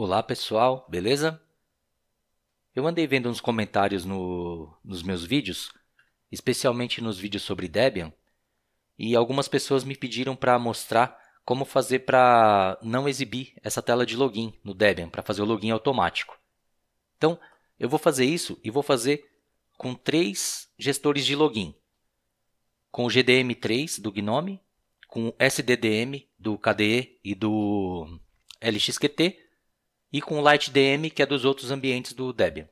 Olá pessoal, beleza? Eu andei vendo uns comentários no, nos meus vídeos, especialmente nos vídeos sobre Debian, e algumas pessoas me pediram para mostrar como fazer para não exibir essa tela de login no Debian, para fazer o login automático. Então, eu vou fazer isso e vou fazer com três gestores de login. Com o GDM3 do Gnome, com o SDDM do KDE e do LXQT e com o LightDM que é dos outros ambientes do Debian.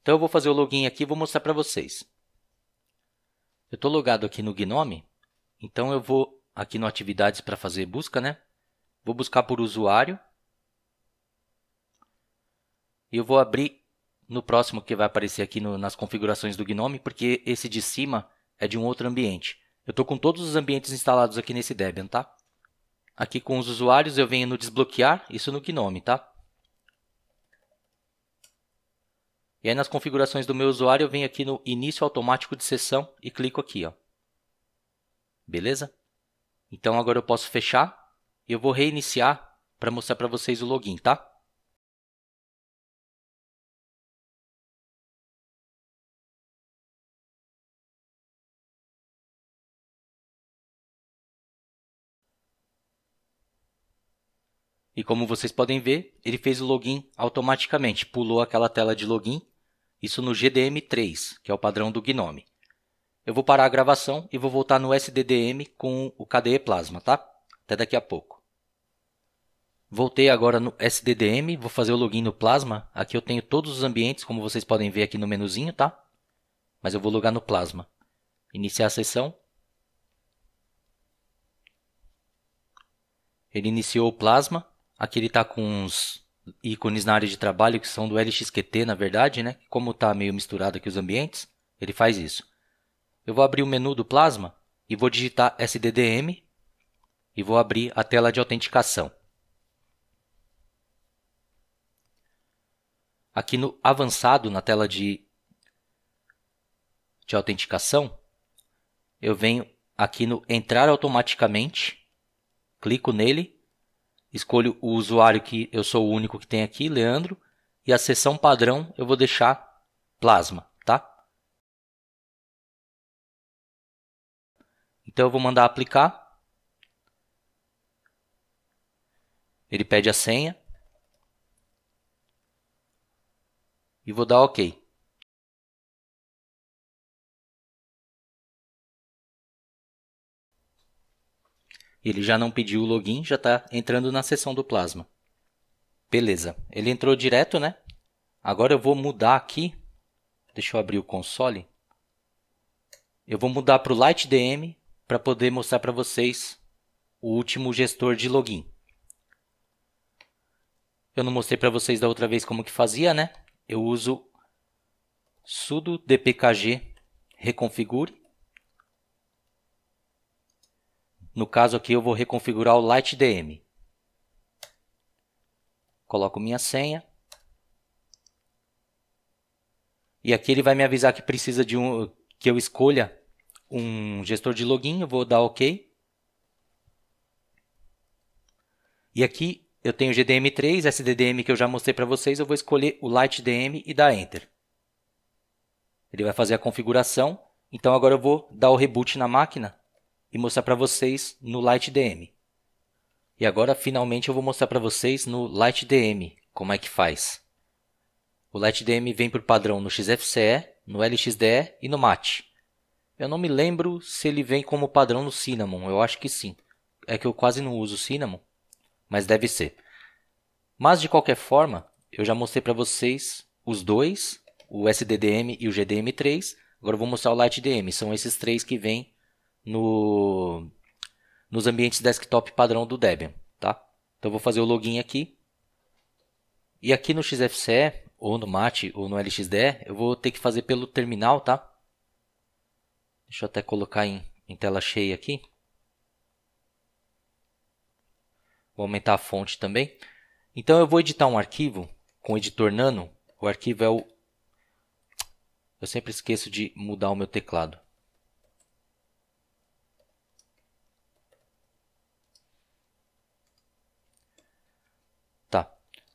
Então eu vou fazer o login aqui e vou mostrar para vocês. Eu estou logado aqui no Gnome, então eu vou aqui no Atividades para fazer busca, né? Vou buscar por usuário. E eu vou abrir no próximo que vai aparecer aqui no, nas configurações do Gnome, porque esse de cima é de um outro ambiente. Eu estou com todos os ambientes instalados aqui nesse Debian, tá? Aqui com os usuários eu venho no desbloquear, isso no Gnome, tá? E aí nas configurações do meu usuário eu venho aqui no início automático de sessão e clico aqui, ó. Beleza? Então agora eu posso fechar e eu vou reiniciar para mostrar para vocês o login, tá? E como vocês podem ver, ele fez o login automaticamente, pulou aquela tela de login, isso no GDM3, que é o padrão do Gnome. Eu vou parar a gravação e vou voltar no SDDM com o KDE Plasma, tá? Até daqui a pouco. Voltei agora no SDDM, vou fazer o login no Plasma. Aqui eu tenho todos os ambientes, como vocês podem ver aqui no menuzinho, tá? Mas eu vou logar no Plasma. Iniciar a sessão, Ele iniciou o plasma. Aqui ele está com uns ícones na área de trabalho que são do LXQT, na verdade, né? Como está meio misturado aqui os ambientes, ele faz isso. Eu vou abrir o menu do Plasma e vou digitar SDDM e vou abrir a tela de autenticação. Aqui no avançado, na tela de, de autenticação, eu venho aqui no entrar automaticamente, clico nele escolho o usuário que eu sou o único que tem aqui, Leandro, e a seção padrão eu vou deixar plasma, tá? Então eu vou mandar aplicar. Ele pede a senha. E vou dar OK. Ele já não pediu o login, já está entrando na seção do Plasma. Beleza, ele entrou direto, né? Agora eu vou mudar aqui. Deixa eu abrir o console. Eu vou mudar para o LightDM para poder mostrar para vocês o último gestor de login. Eu não mostrei para vocês da outra vez como que fazia, né? Eu uso sudo dpkg reconfigure No caso aqui, eu vou reconfigurar o LightDM. Coloco minha senha. E aqui ele vai me avisar que precisa de um que eu escolha um gestor de login, eu vou dar OK. E aqui eu tenho GDM3, SDDM que eu já mostrei para vocês, eu vou escolher o LightDM e dar Enter. Ele vai fazer a configuração, então agora eu vou dar o reboot na máquina e mostrar para vocês no Light DM. E agora finalmente eu vou mostrar para vocês no Light DM como é que faz. O Light DM vem por padrão no XFCE, no LXDE e no Mate. Eu não me lembro se ele vem como padrão no Cinnamon, eu acho que sim. É que eu quase não uso Cinnamon, mas deve ser. Mas de qualquer forma, eu já mostrei para vocês os dois, o SDDM e o GDM3. Agora eu vou mostrar o LightDM, são esses três que vêm no, nos ambientes desktop padrão do Debian. Tá? Então vou fazer o login aqui. E aqui no XFCE, ou no Mate, ou no LXDE, eu vou ter que fazer pelo terminal, tá? Deixa eu até colocar em, em tela cheia aqui. Vou aumentar a fonte também. Então eu vou editar um arquivo com o editor nano. O arquivo é o... Eu sempre esqueço de mudar o meu teclado.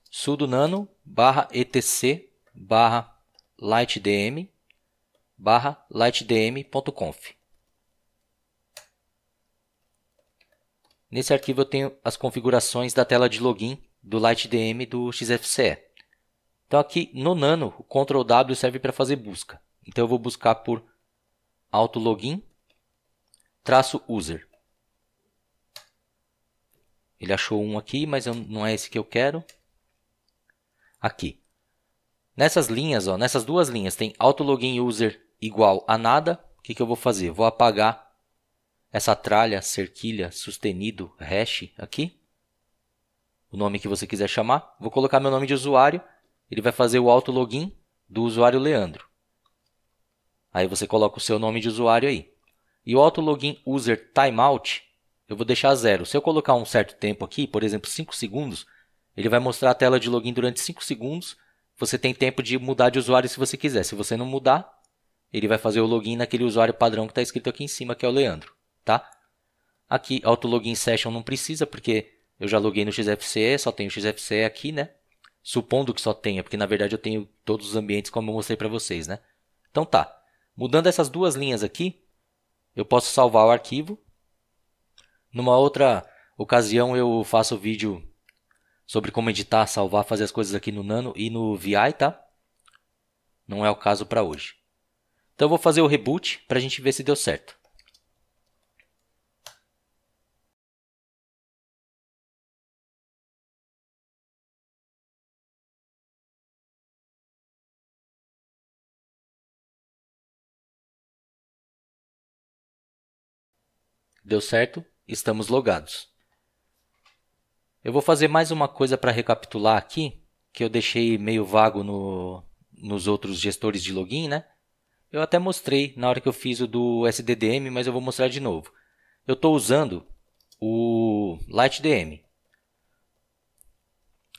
sudo nano barra etc barra lightdm barra lightdm.conf. Nesse arquivo eu tenho as configurações da tela de login do LightDM do XFCE. Então aqui no Nano, o Ctrl W serve para fazer busca. Então eu vou buscar por auto login traço user. Ele achou um aqui, mas não é esse que eu quero aqui. Nessas linhas, ó, nessas duas linhas, tem autologin user igual a nada. O que, que eu vou fazer? Vou apagar essa tralha, cerquilha, sustenido, hash aqui. O nome que você quiser chamar. Vou colocar meu nome de usuário. Ele vai fazer o autologin do usuário Leandro. Aí você coloca o seu nome de usuário aí. E o autologin user timeout, eu vou deixar zero. Se eu colocar um certo tempo aqui, por exemplo, 5 segundos, ele vai mostrar a tela de login durante 5 segundos. Você tem tempo de mudar de usuário se você quiser. Se você não mudar, ele vai fazer o login naquele usuário padrão que está escrito aqui em cima, que é o Leandro, tá? Aqui, auto-login session não precisa, porque eu já loguei no XFCE, só tenho XFCE aqui, né? Supondo que só tenha, porque na verdade eu tenho todos os ambientes como eu mostrei para vocês, né? Então tá. Mudando essas duas linhas aqui, eu posso salvar o arquivo. Numa outra ocasião eu faço o vídeo sobre como editar, salvar, fazer as coisas aqui no Nano e no VI, tá? Não é o caso para hoje. Então eu vou fazer o reboot para a gente ver se deu certo. Deu certo, estamos logados. Eu vou fazer mais uma coisa para recapitular aqui, que eu deixei meio vago no, nos outros gestores de login, né? Eu até mostrei na hora que eu fiz o do SDDM, mas eu vou mostrar de novo. Eu estou usando o LightDM.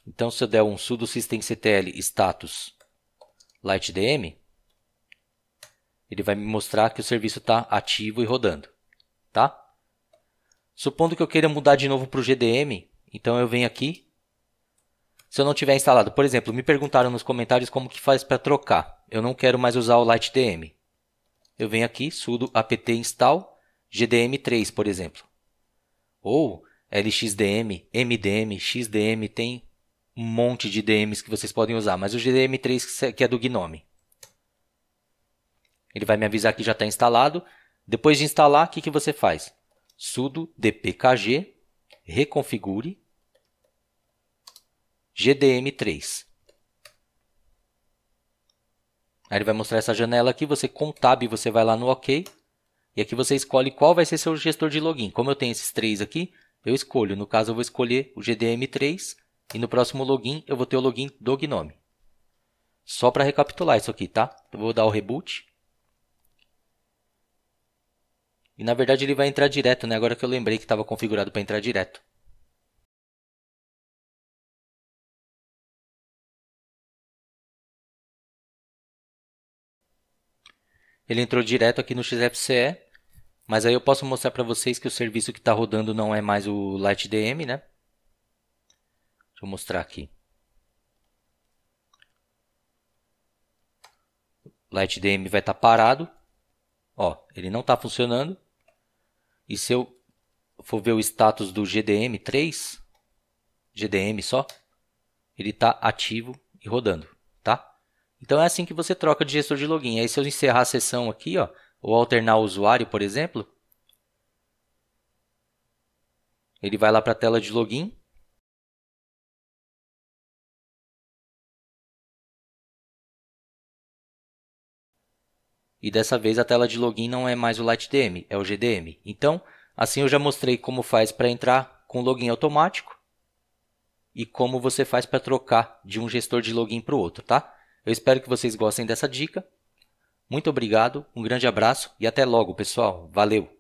Então, se eu der um sudo systemctl status lightdm, ele vai me mostrar que o serviço está ativo e rodando. Tá? Supondo que eu queira mudar de novo para o GDM, então eu venho aqui. Se eu não tiver instalado, por exemplo, me perguntaram nos comentários como que faz para trocar. Eu não quero mais usar o LightDM. Eu venho aqui, sudo apt install GDM3, por exemplo. Ou LXDM, MDM, XDM, tem um monte de DMs que vocês podem usar, mas o GDM3 que é do GNOME. Ele vai me avisar que já está instalado. Depois de instalar, o que, que você faz? sudo dpkg reconfigure GDM3. Aí ele vai mostrar essa janela aqui, você tab, você vai lá no OK. E aqui você escolhe qual vai ser seu gestor de login. Como eu tenho esses três aqui, eu escolho. No caso, eu vou escolher o GDM3 e no próximo login eu vou ter o login do Gnome. Só para recapitular isso aqui, tá? Eu vou dar o reboot. E na verdade ele vai entrar direto, né? Agora que eu lembrei que estava configurado para entrar direto. Ele entrou direto aqui no XFCE, mas aí eu posso mostrar para vocês que o serviço que está rodando não é mais o LightDM, né? Deixa eu mostrar aqui. LightDM vai estar tá parado. Ó, ele não está funcionando. E se eu for ver o status do GDM3, GDM só, ele está ativo e rodando, tá? Então é assim que você troca de gestor de login. Aí se eu encerrar a sessão aqui, ó, ou alternar o usuário, por exemplo, ele vai lá para a tela de login. E dessa vez a tela de login não é mais o LightDM, é o GDM. Então, assim eu já mostrei como faz para entrar com login automático e como você faz para trocar de um gestor de login para o outro, tá? Eu espero que vocês gostem dessa dica. Muito obrigado, um grande abraço e até logo, pessoal. Valeu!